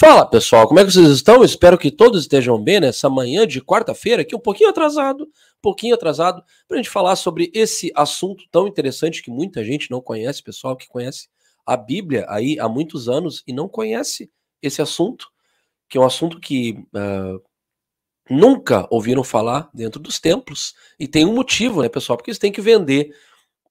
Fala pessoal, como é que vocês estão? Espero que todos estejam bem nessa manhã de quarta-feira, aqui um pouquinho atrasado, um pouquinho atrasado, para a gente falar sobre esse assunto tão interessante que muita gente não conhece, pessoal que conhece a Bíblia aí há muitos anos e não conhece esse assunto, que é um assunto que uh, nunca ouviram falar dentro dos templos, e tem um motivo, né, pessoal? Porque eles têm que vender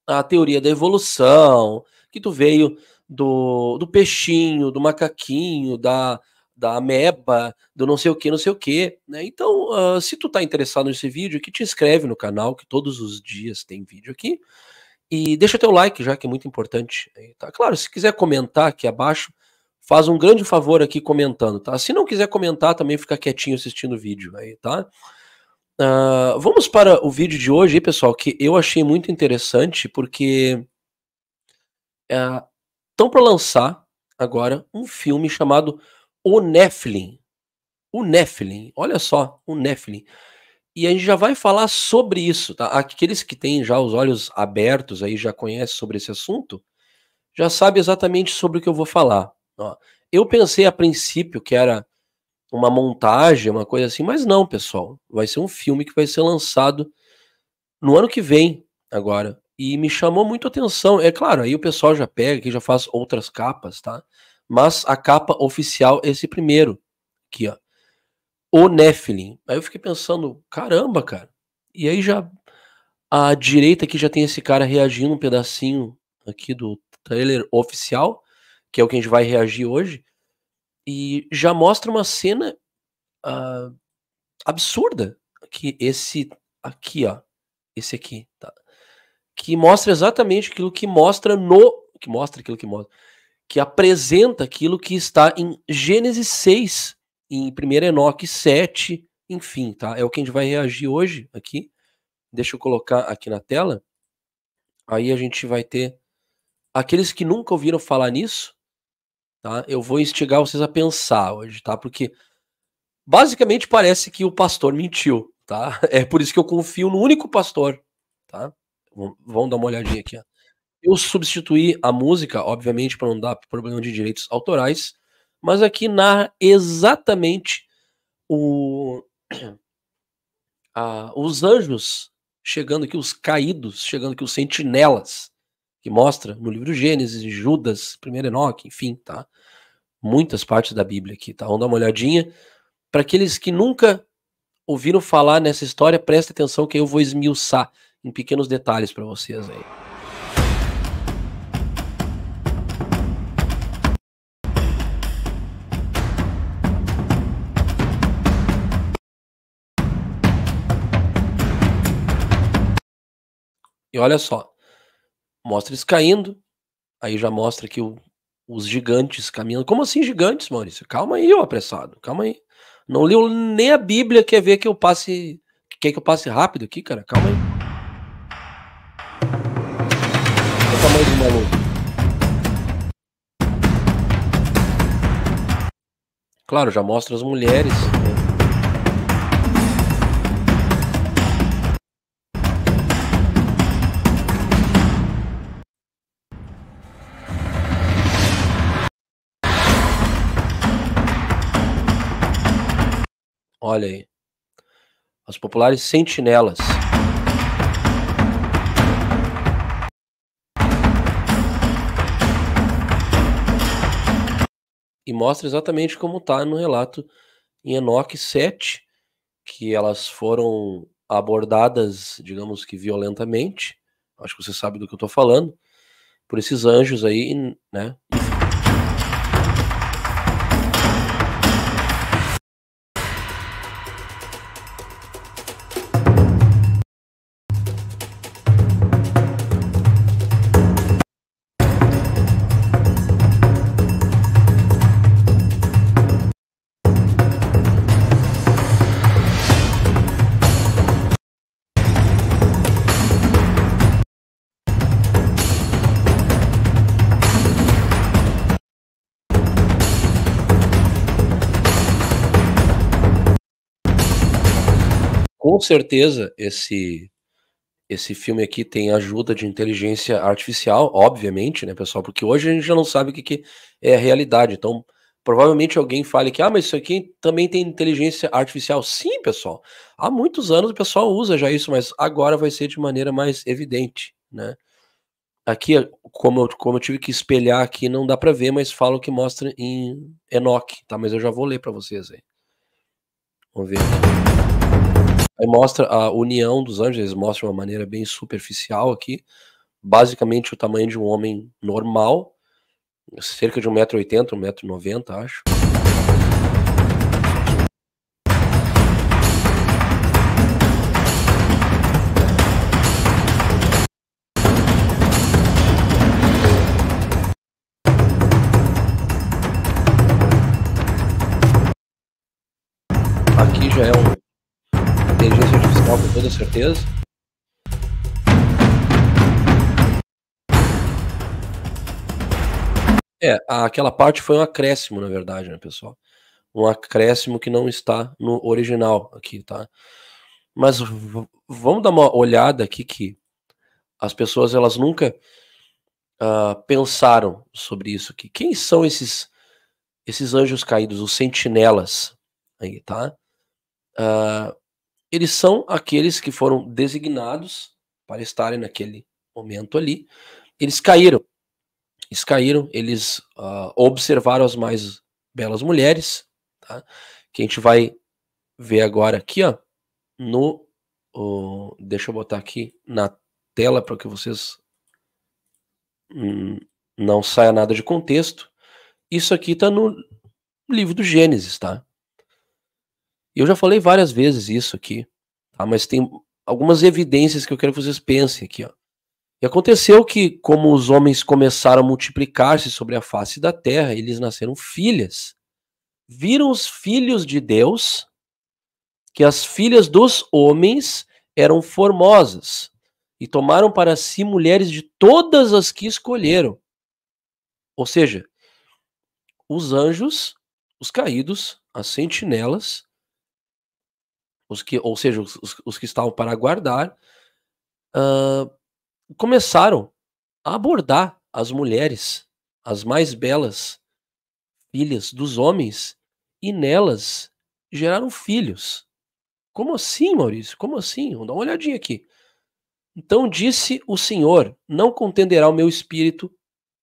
a teoria da evolução, que tu veio do, do peixinho, do macaquinho, da, da ameba, do não sei o que, não sei o que, né? Então, uh, se tu tá interessado nesse vídeo, que te inscreve no canal, que todos os dias tem vídeo aqui, e deixa teu like, já que é muito importante. Né? Tá? Claro, se quiser comentar aqui abaixo, faz um grande favor aqui comentando, tá? Se não quiser comentar, também fica quietinho assistindo o vídeo aí, tá? Uh, vamos para o vídeo de hoje, pessoal, que eu achei muito interessante, porque uh, estão para lançar agora um filme chamado O Nephilim. O Nephilim, olha só, o Nephilim. E a gente já vai falar sobre isso, tá? Aqueles que têm já os olhos abertos aí, já conhecem sobre esse assunto, já sabe exatamente sobre o que eu vou falar. Ó, eu pensei a princípio que era uma montagem, uma coisa assim, mas não, pessoal. Vai ser um filme que vai ser lançado no ano que vem, agora. E me chamou muito a atenção. É claro, aí o pessoal já pega, que já faz outras capas, tá? Mas a capa oficial é esse primeiro, aqui, ó. O Nephilim. Aí eu fiquei pensando, caramba, cara. E aí já a direita aqui já tem esse cara reagindo um pedacinho aqui do trailer oficial, que é o que a gente vai reagir hoje, e já mostra uma cena uh, absurda que esse aqui, ó, esse aqui, tá? que mostra exatamente aquilo que mostra no. que mostra aquilo que mostra. que apresenta aquilo que está em Gênesis 6, em 1 Enoque 7, enfim, tá? É o que a gente vai reagir hoje aqui. Deixa eu colocar aqui na tela. Aí a gente vai ter. Aqueles que nunca ouviram falar nisso, tá? Eu vou instigar vocês a pensar hoje, tá? Porque basicamente parece que o pastor mentiu, tá? É por isso que eu confio no único pastor, tá? Vamos dar uma olhadinha aqui. Ó. Eu substituí a música, obviamente, para não dar problema de direitos autorais, mas aqui narra exatamente o, a, os anjos chegando aqui, os caídos, chegando aqui, os sentinelas, que mostra no livro Gênesis, Judas, primeiro Enoque, enfim, tá? Muitas partes da Bíblia aqui, tá? Vamos dar uma olhadinha. Para aqueles que nunca ouviram falar nessa história, presta atenção que eu vou esmiuçar em pequenos detalhes para vocês aí. E olha só, mostra eles caindo, aí já mostra que o, os gigantes caminhando. Como assim gigantes, Maurício? Calma aí, ô apressado, calma aí. Não leu nem a Bíblia, quer ver que eu passe, quer que eu passe rápido aqui, cara? Calma aí. maluco. Claro, já mostra as mulheres. Olha aí. As populares sentinelas. e mostra exatamente como está no relato em Enoque 7, que elas foram abordadas, digamos que violentamente, acho que você sabe do que eu estou falando, por esses anjos aí, né? com certeza esse esse filme aqui tem ajuda de inteligência artificial, obviamente, né, pessoal? Porque hoje a gente já não sabe o que, que é a realidade. Então, provavelmente alguém fale que, ah, mas isso aqui também tem inteligência artificial. Sim, pessoal. Há muitos anos o pessoal usa já isso, mas agora vai ser de maneira mais evidente, né? Aqui, como eu, como eu tive que espelhar aqui, não dá para ver, mas falo que mostra em Enoch, tá? Mas eu já vou ler para vocês aí. Vamos ver. Aí mostra a união dos anjos, eles mostram de uma maneira bem superficial aqui, basicamente o tamanho de um homem normal, cerca de 1,80m, 1,90m, acho. certeza. É, aquela parte foi um acréscimo, na verdade, né, pessoal? Um acréscimo que não está no original aqui, tá? Mas vamos dar uma olhada aqui que as pessoas elas nunca uh, pensaram sobre isso aqui. Quem são esses esses anjos caídos, os sentinelas aí, tá? Uh, eles são aqueles que foram designados para estarem naquele momento ali. Eles caíram. Eles caíram, eles uh, observaram as mais belas mulheres, tá? que a gente vai ver agora aqui, ó, no. Uh, deixa eu botar aqui na tela para que vocês hum, não saia nada de contexto. Isso aqui está no livro do Gênesis, tá? E eu já falei várias vezes isso aqui, tá? mas tem algumas evidências que eu quero que vocês pensem aqui. Ó. E aconteceu que, como os homens começaram a multiplicar-se sobre a face da terra, eles nasceram filhas. Viram os filhos de Deus que as filhas dos homens eram formosas e tomaram para si mulheres de todas as que escolheram. Ou seja, os anjos, os caídos, as sentinelas, os que, ou seja, os, os que estavam para guardar, uh, começaram a abordar as mulheres, as mais belas filhas dos homens, e nelas geraram filhos. Como assim, Maurício? Como assim? Vamos dar uma olhadinha aqui. Então disse o Senhor: Não contenderá o meu espírito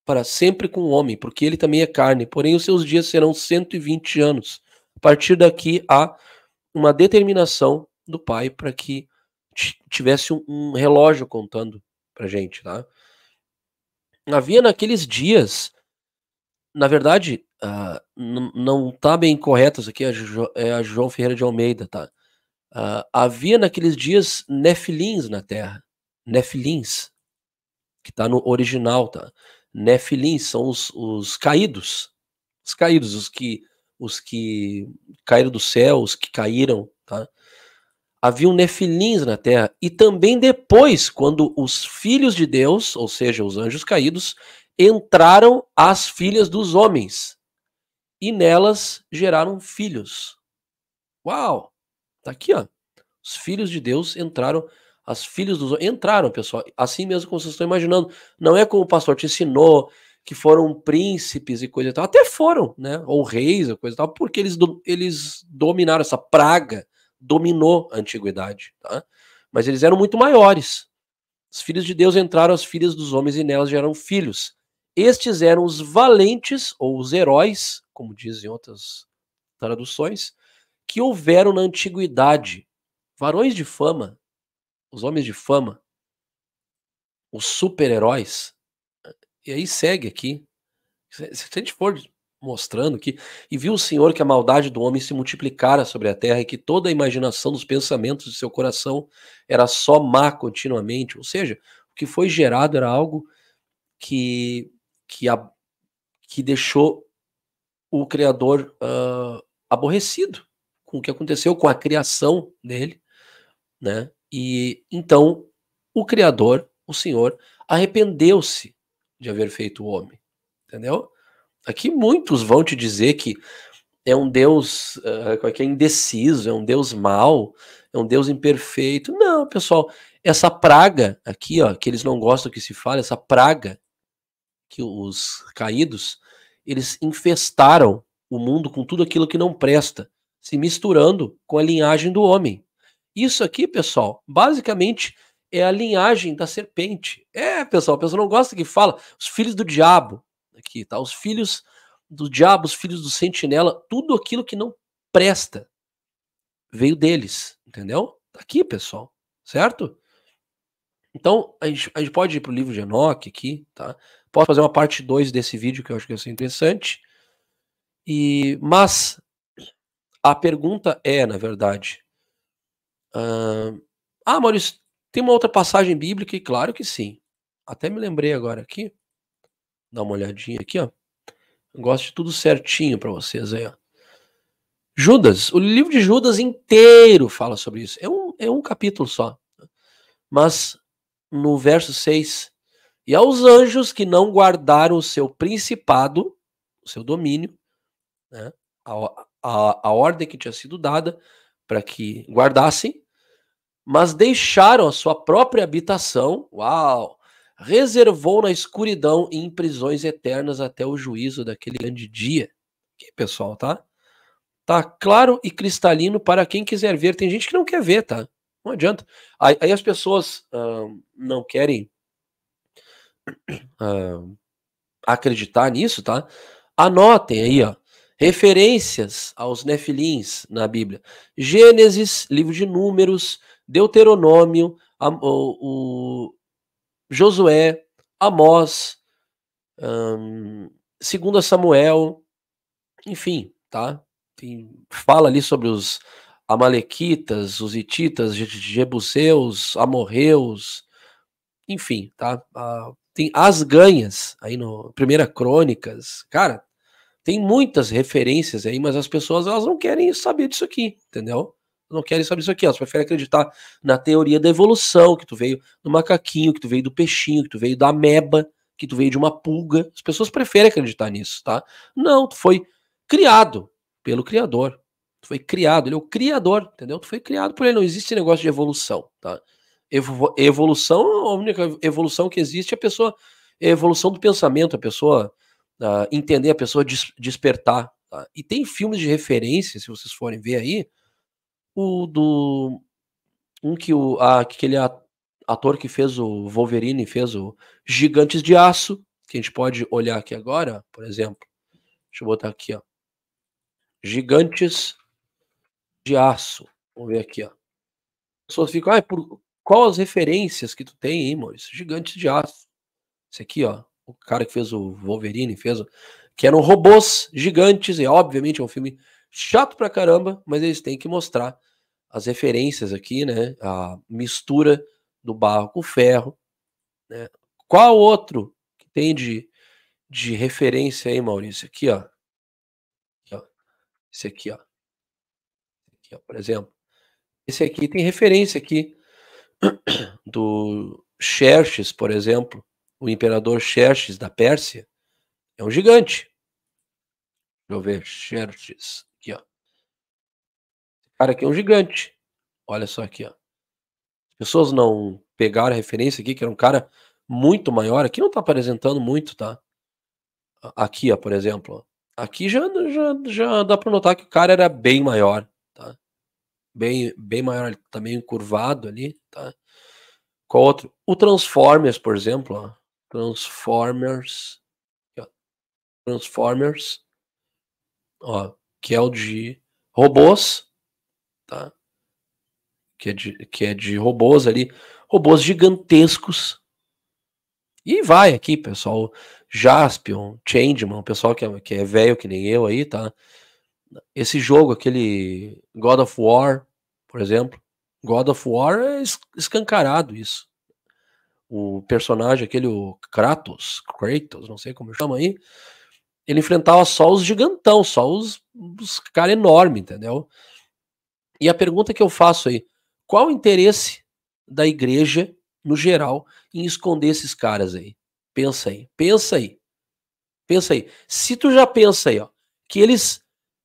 para sempre com o homem, porque ele também é carne, porém os seus dias serão 120 anos. A partir daqui há uma determinação do pai para que tivesse um, um relógio contando para gente, tá? Havia naqueles dias, na verdade, uh, não tá bem correto isso aqui, é a, é a João Ferreira de Almeida, tá? Uh, havia naqueles dias nefilins na terra, nefilins, que tá no original, tá? Nefilins são os, os caídos, os caídos, os que os que caíram do céu, os que caíram, tá? Havia um nefilins na terra e também depois, quando os filhos de Deus, ou seja, os anjos caídos, entraram as filhas dos homens e nelas geraram filhos. Uau! Tá aqui, ó. Os filhos de Deus entraram as filhas dos entraram, pessoal. Assim mesmo como vocês estão imaginando. Não é como o pastor te ensinou, que foram príncipes e coisa e tal, até foram, né? Ou reis, ou coisa e tal, porque eles, do, eles dominaram essa praga, dominou a antiguidade, tá? Mas eles eram muito maiores. Os filhos de Deus entraram as filhas dos homens e nelas geram filhos. Estes eram os valentes ou os heróis, como dizem outras traduções, que houveram na antiguidade. Varões de fama, os homens de fama, os super-heróis, e aí segue aqui. Se a gente for mostrando que. E viu o Senhor que a maldade do homem se multiplicara sobre a terra e que toda a imaginação dos pensamentos de seu coração era só má continuamente. Ou seja, o que foi gerado era algo que, que, a, que deixou o Criador uh, aborrecido com o que aconteceu com a criação dele, né? E então o Criador, o Senhor, arrependeu-se de haver feito o homem. Entendeu? Aqui muitos vão te dizer que é um Deus uh, que é indeciso, é um Deus mau, é um Deus imperfeito. Não, pessoal, essa praga aqui, ó, que eles não gostam que se fale, essa praga que os caídos, eles infestaram o mundo com tudo aquilo que não presta, se misturando com a linhagem do homem. Isso aqui, pessoal, basicamente é a linhagem da serpente. É, pessoal, a pessoa não gosta que fala os filhos do diabo aqui, tá? Os filhos do diabo, os filhos do sentinela, tudo aquilo que não presta veio deles, entendeu? Tá aqui, pessoal, certo? Então, a gente, a gente pode ir para o livro de Enoch aqui, tá? Posso fazer uma parte 2 desse vídeo que eu acho que vai ser interessante. E, mas a pergunta é, na verdade, uh, ah, Maurício, tem uma outra passagem bíblica, e claro que sim. Até me lembrei agora aqui. Dá uma olhadinha aqui, ó. Eu gosto de tudo certinho para vocês aí, ó. Judas, o livro de Judas inteiro fala sobre isso. É um, é um capítulo só. Né? Mas no verso 6, e aos anjos que não guardaram o seu principado, o seu domínio, né, a, a, a ordem que tinha sido dada para que guardassem, mas deixaram a sua própria habitação, uau, reservou na escuridão e em prisões eternas até o juízo daquele grande dia. Que pessoal, tá? Tá claro e cristalino para quem quiser ver. Tem gente que não quer ver, tá? Não adianta. Aí, aí as pessoas uh, não querem uh, acreditar nisso, tá? Anotem aí, ó. Referências aos nefilins na Bíblia. Gênesis, livro de Números, Deuteronômio, a, o, o Josué, Amós, um, 2 Samuel, enfim, tá? Tem, fala ali sobre os Amalequitas, os Hititas, Jebuseus, Amorreus, enfim, tá? Uh, tem as ganhas aí no Primeira Crônicas, cara, tem muitas referências aí, mas as pessoas elas não querem saber disso aqui, entendeu? não querem saber isso aqui, elas preferem acreditar na teoria da evolução, que tu veio do macaquinho, que tu veio do peixinho, que tu veio da ameba, que tu veio de uma pulga. As pessoas preferem acreditar nisso, tá? Não, tu foi criado pelo Criador. Tu foi criado, ele é o Criador, entendeu? Tu foi criado por ele, não existe negócio de evolução, tá? evolução, a única evolução que existe é a pessoa, é a evolução do pensamento, a pessoa uh, entender, a pessoa des despertar. Tá? E tem filmes de referência, se vocês forem ver aí, o do. Um que o, a, aquele ator que fez o Wolverine fez o Gigantes de Aço, que a gente pode olhar aqui agora, por exemplo. Deixa eu botar aqui, ó. Gigantes de Aço. Vamos ver aqui, ó. As pessoas ficam, ah, por, qual as referências que tu tem, hein, Maurício? Gigantes de Aço. Esse aqui, ó. O cara que fez o Wolverine fez, que eram robôs gigantes, e obviamente é um filme chato pra caramba, mas eles têm que mostrar as referências aqui, né? A mistura do barro com ferro. Né? Qual outro que tem de, de referência aí, Maurício? Aqui, ó. Esse aqui, ó. Aqui, ó. Por exemplo, esse aqui tem referência aqui do Xerxes, por exemplo. O imperador Xerxes da Pérsia é um gigante. Deixa eu ver, Xerxes. Cara, aqui é um gigante. Olha só aqui, ó. As pessoas não pegaram a referência aqui, que era um cara muito maior. Aqui não tá apresentando muito, tá? Aqui, ó, por exemplo. Aqui já, já, já dá pra notar que o cara era bem maior, tá? Bem, bem maior, também tá meio curvado ali, tá? Qual outro? O Transformers, por exemplo, ó. Transformers. Transformers. Ó, que é o de robôs tá? Que é de, que é de robôs ali, robôs gigantescos. E vai aqui, pessoal, Jaspion, Changeman, pessoal que é, que é velho que nem eu aí, tá? Esse jogo, aquele God of War, por exemplo, God of War é escancarado isso. O personagem, aquele o Kratos, Kratos, não sei como chama aí, ele enfrentava só os gigantão, só os, os caras enormes, entendeu? E a pergunta que eu faço aí: qual o interesse da igreja, no geral, em esconder esses caras aí? Pensa aí, pensa aí. Pensa aí. Se tu já pensa aí, ó, que eles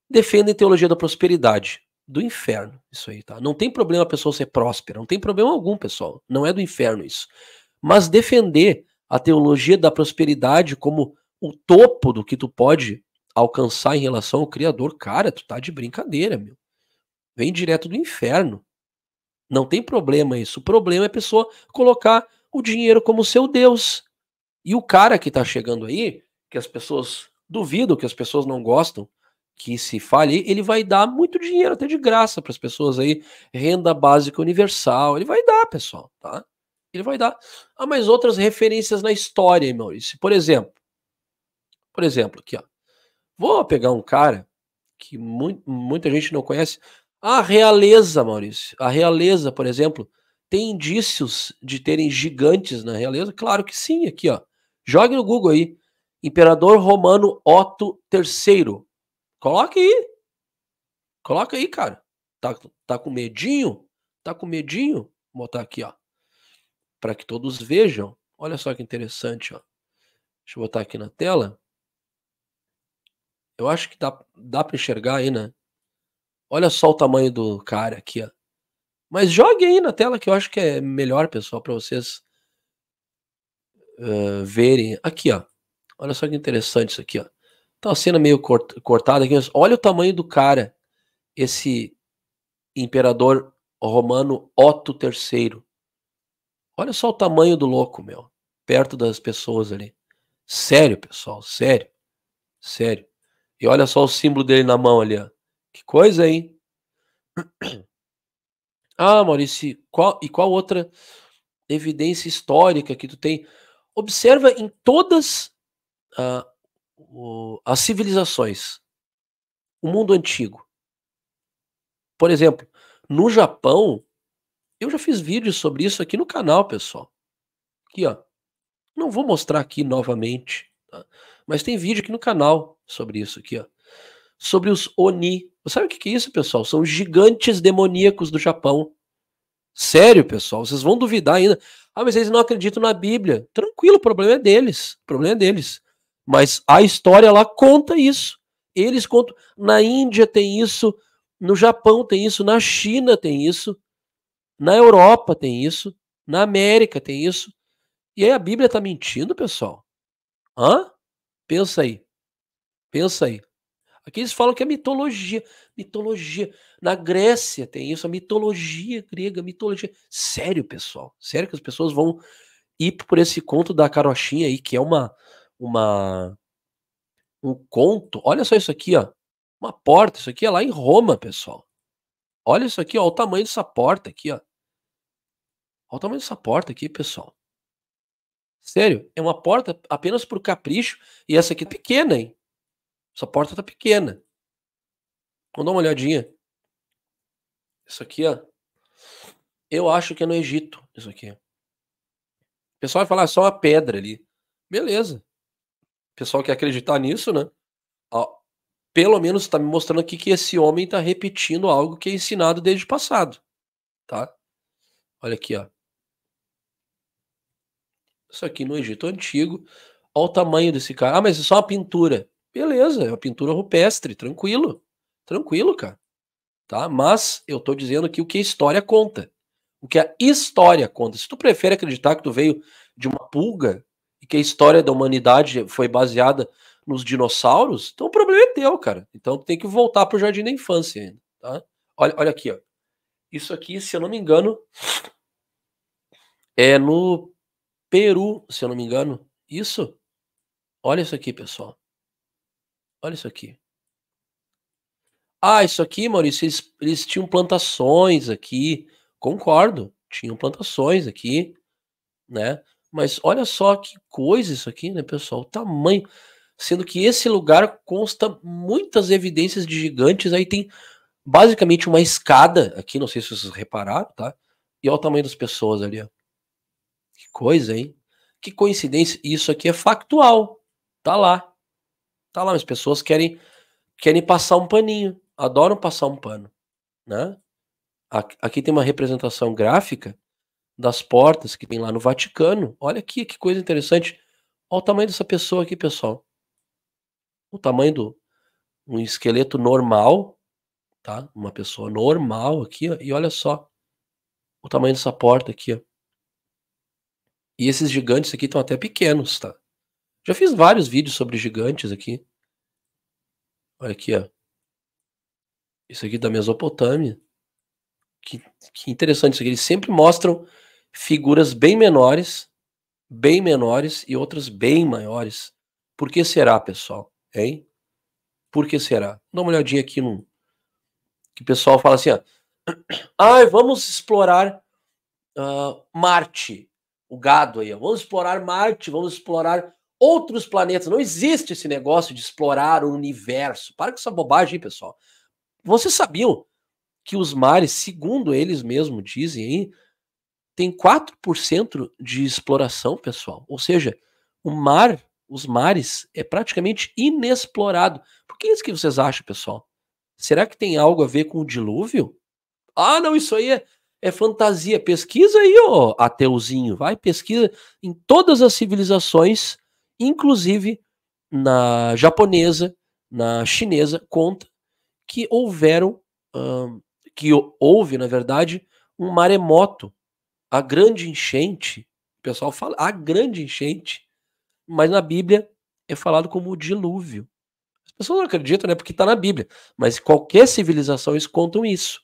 defendem teologia da prosperidade, do inferno, isso aí, tá? Não tem problema a pessoa ser próspera, não tem problema algum, pessoal. Não é do inferno isso. Mas defender a teologia da prosperidade como o topo do que tu pode alcançar em relação ao Criador, cara, tu tá de brincadeira, meu. Vem direto do inferno. Não tem problema isso. O problema é a pessoa colocar o dinheiro como seu Deus. E o cara que está chegando aí, que as pessoas duvidam, que as pessoas não gostam, que se fale, ele vai dar muito dinheiro até de graça para as pessoas aí, renda básica universal, ele vai dar, pessoal, tá? Ele vai dar. Há mais outras referências na história, hein, Maurício. Por exemplo, por exemplo, aqui, ó. Vou pegar um cara que mu muita gente não conhece, a realeza, Maurício, a realeza, por exemplo, tem indícios de terem gigantes na realeza? Claro que sim, aqui, ó. Jogue no Google aí. Imperador Romano Otto III. Coloca aí. Coloca aí, cara. Tá, tá com medinho? Tá com medinho? Vou botar aqui, ó. Para que todos vejam. Olha só que interessante, ó. Deixa eu botar aqui na tela. Eu acho que dá, dá para enxergar aí, né? Olha só o tamanho do cara aqui, ó. Mas jogue aí na tela que eu acho que é melhor, pessoal, para vocês uh, verem. Aqui, ó. Olha só que interessante isso aqui, ó. Tá uma cena meio cort cortada aqui. olha o tamanho do cara. Esse imperador romano Otto III. Olha só o tamanho do louco, meu. Perto das pessoas ali. Sério, pessoal, sério. Sério. E olha só o símbolo dele na mão ali, ó. Que coisa, hein? Ah, Maurício, qual, e qual outra evidência histórica que tu tem? Observa em todas ah, o, as civilizações, o mundo antigo. Por exemplo, no Japão, eu já fiz vídeos sobre isso aqui no canal, pessoal. Aqui, ó. Não vou mostrar aqui novamente, tá? mas tem vídeo aqui no canal sobre isso aqui, ó sobre os Oni. Sabe o que é isso, pessoal? São gigantes demoníacos do Japão. Sério, pessoal, vocês vão duvidar ainda. Ah, mas eles não acreditam na Bíblia. Tranquilo, o problema é deles. O problema é deles. Mas a história lá conta isso. Eles contam. Na Índia tem isso, no Japão tem isso, na China tem isso, na Europa tem isso, na América tem isso. E aí a Bíblia tá mentindo, pessoal? Hã? Pensa aí. Pensa aí. Aqui eles falam que é mitologia. Mitologia. Na Grécia tem isso, a mitologia grega, mitologia. Sério, pessoal. Sério que as pessoas vão ir por esse conto da carochinha aí, que é uma. uma um conto. Olha só isso aqui, ó. Uma porta. Isso aqui é lá em Roma, pessoal. Olha isso aqui, ó. O tamanho dessa porta aqui, ó. Olha o tamanho dessa porta aqui, pessoal. Sério, é uma porta apenas por capricho. E essa aqui é pequena, hein? Essa porta tá pequena. Vamos dar uma olhadinha. Isso aqui, ó. Eu acho que é no Egito, isso aqui. O pessoal vai falar, ah, só uma pedra ali. Beleza. O pessoal quer acreditar nisso, né? Ó, pelo menos está me mostrando aqui que esse homem está repetindo algo que é ensinado desde o passado. Tá? Olha aqui, ó. Isso aqui no Egito Antigo. Olha o tamanho desse cara. Ah, mas é só uma pintura. Beleza, é uma pintura rupestre, tranquilo. Tranquilo, cara. Tá? Mas eu tô dizendo aqui o que a história conta. O que a história conta. Se tu prefere acreditar que tu veio de uma pulga e que a história da humanidade foi baseada nos dinossauros, então o problema é teu, cara. Então tu tem que voltar pro jardim da infância ainda, tá? Olha, olha aqui, ó. Isso aqui, se eu não me engano, é no Peru, se eu não me engano. Isso? Olha isso aqui, pessoal. Olha isso aqui. Ah, isso aqui, Maurício, eles, eles tinham plantações aqui. Concordo, tinham plantações aqui, né? Mas olha só que coisa isso aqui, né, pessoal? O tamanho. Sendo que esse lugar consta muitas evidências de gigantes. Aí tem basicamente uma escada aqui, não sei se vocês repararam, tá? E olha o tamanho das pessoas ali, ó. Que coisa, hein? Que coincidência. Isso aqui é factual. Tá lá. Tá lá, as pessoas querem querem passar um paninho, adoram passar um pano, né? Aqui tem uma representação gráfica das portas que tem lá no Vaticano. Olha aqui que coisa interessante. Olha o tamanho dessa pessoa aqui, pessoal. O tamanho do um esqueleto normal, tá? Uma pessoa normal aqui, ó. e olha só o tamanho dessa porta aqui, ó. E esses gigantes aqui estão até pequenos, tá? Já fiz vários vídeos sobre gigantes aqui. Olha aqui, ó. Isso aqui da Mesopotâmia. Que, que interessante isso aqui. Eles sempre mostram figuras bem menores, bem menores e outras bem maiores. Por que será, pessoal? Hein? Por que será? Dá uma olhadinha aqui no. Que o pessoal fala assim, ó. Ai, ah, vamos explorar uh, Marte, o gado aí. Ó. Vamos explorar Marte, vamos explorar outros planetas. Não existe esse negócio de explorar o universo. Para com essa bobagem aí, pessoal. Vocês sabiam que os mares, segundo eles mesmos dizem aí, tem 4% de exploração, pessoal. Ou seja, o mar, os mares, é praticamente inexplorado. Por que é isso que vocês acham, pessoal? Será que tem algo a ver com o dilúvio? Ah, não, isso aí é, é fantasia. Pesquisa aí, ô ateuzinho. Vai, pesquisa. Em todas as civilizações Inclusive, na japonesa, na chinesa, conta que houveram, que houve, na verdade, um maremoto, a grande enchente, o pessoal fala, a grande enchente, mas na Bíblia é falado como o dilúvio. As pessoas não acreditam, né? Porque está na Bíblia. Mas qualquer civilização eles contam isso.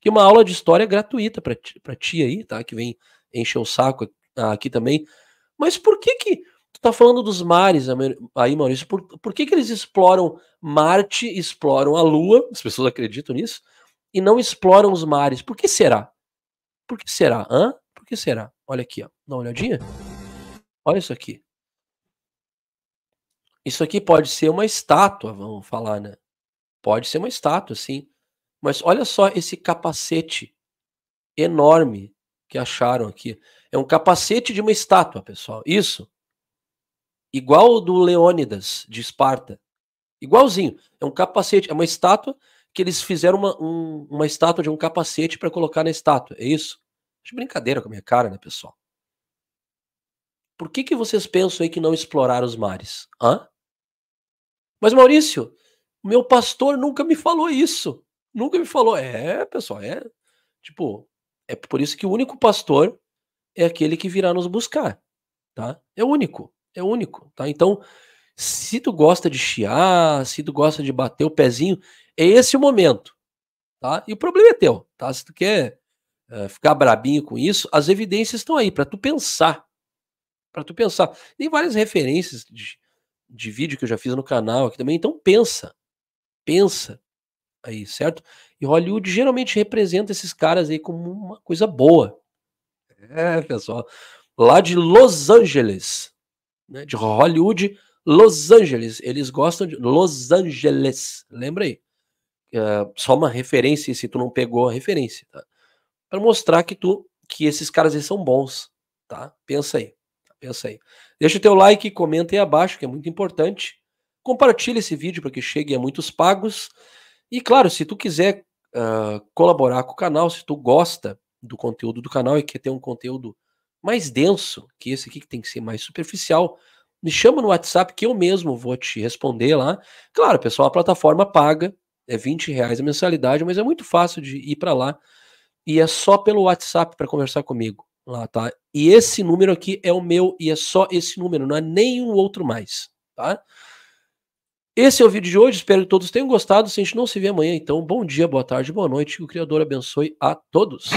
Que uma aula de história é gratuita para ti, ti aí, tá? Que vem encher o saco aqui também. Mas por que que está falando dos mares aí, Maurício. Por, por que, que eles exploram Marte, exploram a Lua? As pessoas acreditam nisso, e não exploram os mares. Por que será? Por que será? Hã? Por que será? Olha aqui, ó. Dá uma olhadinha. Olha isso aqui. Isso aqui pode ser uma estátua, vamos falar, né? Pode ser uma estátua, sim. Mas olha só esse capacete enorme que acharam aqui. É um capacete de uma estátua, pessoal. Isso igual o do Leônidas de Esparta. Igualzinho. É um capacete, é uma estátua que eles fizeram uma, um, uma estátua de um capacete para colocar na estátua. É isso? De é brincadeira com a minha cara, né, pessoal? Por que, que vocês pensam aí que não explorar os mares? Hã? Mas, Maurício, meu pastor nunca me falou isso. Nunca me falou. É, pessoal, é. Tipo, é por isso que o único pastor é aquele que virá nos buscar. Tá? É o único é único, tá? Então, se tu gosta de chiar, se tu gosta de bater o pezinho, é esse o momento, tá? E o problema é teu, tá? Se tu quer eh, ficar brabinho com isso, as evidências estão aí para tu pensar, para tu pensar. Tem várias referências de, de vídeo que eu já fiz no canal aqui também, então pensa, pensa aí, certo? E Hollywood geralmente representa esses caras aí como uma coisa boa. É, pessoal, lá de Los Angeles, né, de Hollywood, Los Angeles. Eles gostam de Los Angeles, lembra aí? É, só uma referência, se tu não pegou a referência, tá? Para mostrar que tu, que esses caras aí são bons, tá? Pensa aí, pensa aí. Deixa o teu like, comenta aí abaixo, que é muito importante. Compartilha esse vídeo para que chegue a muitos pagos. E claro, se tu quiser uh, colaborar com o canal, se tu gosta do conteúdo do canal e quer ter um conteúdo mais denso, que esse aqui que tem que ser mais superficial, me chama no WhatsApp que eu mesmo vou te responder lá. Claro, pessoal, a plataforma paga, é 20 reais a mensalidade, mas é muito fácil de ir para lá e é só pelo WhatsApp para conversar comigo lá, tá? E esse número aqui é o meu e é só esse número, não é nenhum outro mais, tá? Esse é o vídeo de hoje, espero que todos tenham gostado. Se a gente não se vê amanhã, então bom dia, boa tarde, boa noite, que o Criador abençoe a todos.